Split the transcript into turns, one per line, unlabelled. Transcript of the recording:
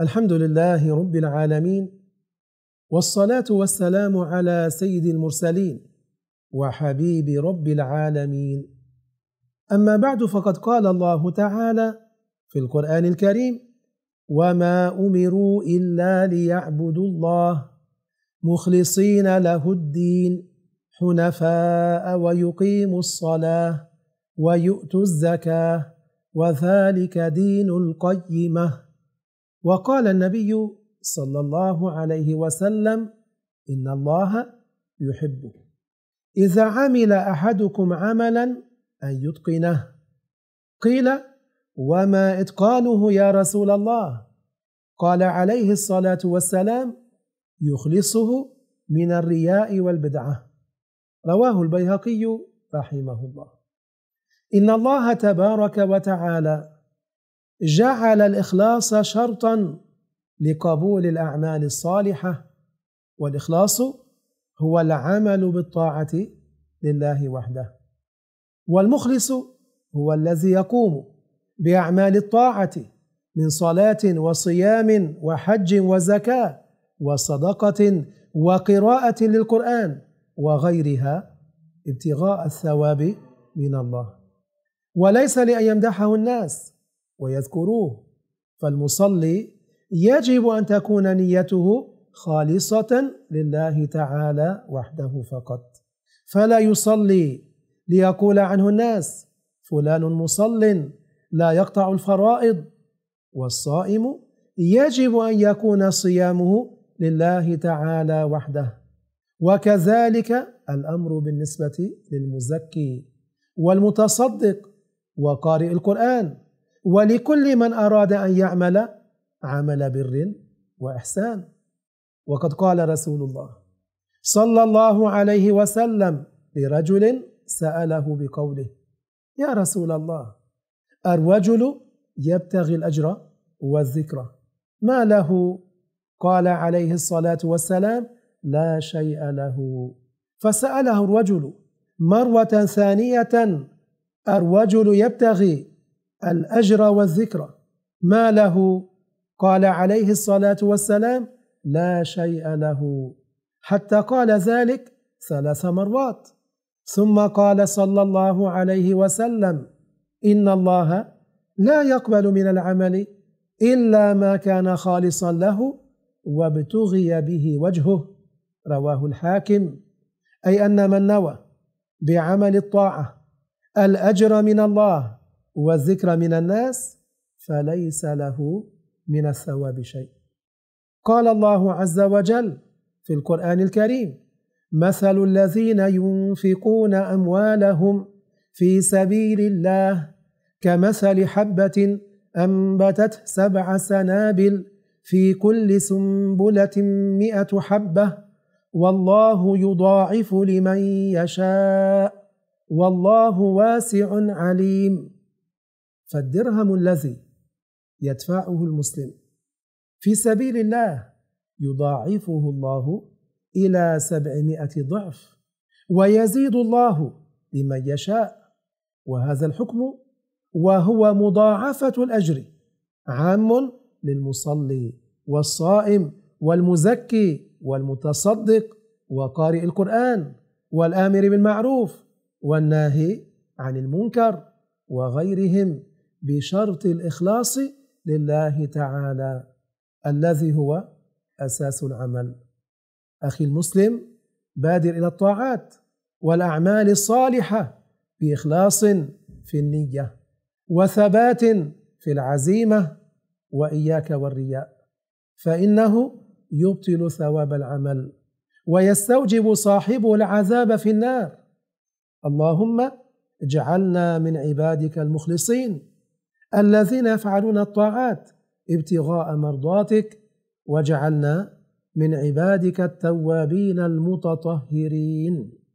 الحمد لله رب العالمين والصلاه والسلام على سيد المرسلين وحبيب رب العالمين اما بعد فقد قال الله تعالى في القران الكريم وما امروا الا ليعبدوا الله مخلصين له الدين حنفاء ويقيموا الصلاه ويؤتوا الزكاه وذلك دين القيمه وقال النبي صلى الله عليه وسلم إن الله يحبه إذا عمل أحدكم عملا أن يتقنه قيل وما إتقانه يا رسول الله قال عليه الصلاة والسلام يخلصه من الرياء والبدعة رواه البيهقي رحمه الله إن الله تبارك وتعالى جعل الإخلاص شرطا لقبول الأعمال الصالحة والإخلاص هو العمل بالطاعة لله وحده والمخلص هو الذي يقوم بأعمال الطاعة من صلاة وصيام وحج وزكاة وصدقة وقراءة للقرآن وغيرها ابتغاء الثواب من الله وليس لأن يمدحه الناس ويذكروه فالمصلي يجب أن تكون نيته خالصة لله تعالى وحده فقط فلا يصلي ليقول عنه الناس فلان مصل لا يقطع الفرائض والصائم يجب أن يكون صيامه لله تعالى وحده وكذلك الأمر بالنسبة للمزكي والمتصدق وقارئ القرآن ولكل من أراد أن يعمل عمل بر وإحسان وقد قال رسول الله صلى الله عليه وسلم لرجل سأله بقوله يا رسول الله الرجل يبتغي الأجر والذكر ما له قال عليه الصلاة والسلام لا شيء له فسأله الرجل مرة ثانية الرجل يبتغي الأجر والذكر ما له قال عليه الصلاة والسلام لا شيء له حتى قال ذلك ثلاث مرات ثم قال صلى الله عليه وسلم إن الله لا يقبل من العمل إلا ما كان خالصا له وابتغي به وجهه رواه الحاكم أي أن من نوى بعمل الطاعة الأجر من الله والذكر من الناس فليس له من الثواب شيء قال الله عز وجل في القرآن الكريم مثل الذين ينفقون أموالهم في سبيل الله كمثل حبة أنبتت سبع سنابل في كل سنبلة مئة حبة والله يضاعف لمن يشاء والله واسع عليم فالدرهم الذي يدفعه المسلم في سبيل الله يضاعفه الله إلى سبعمائة ضعف ويزيد الله لمن يشاء وهذا الحكم وهو مضاعفة الأجر عام للمصلي والصائم والمزكي والمتصدق وقارئ القرآن والآمر بالمعروف والناهي عن المنكر وغيرهم بشرط الإخلاص لله تعالى الذي هو أساس العمل أخي المسلم بادر إلى الطاعات والأعمال الصالحة بإخلاص في النية وثبات في العزيمة وإياك والرياء فإنه يبطل ثواب العمل ويستوجب صاحبه العذاب في النار اللهم اجعلنا من عبادك المخلصين الذين يفعلون الطاعات ابتغاء مرضاتك وجعلنا من عبادك التوابين المتطهرين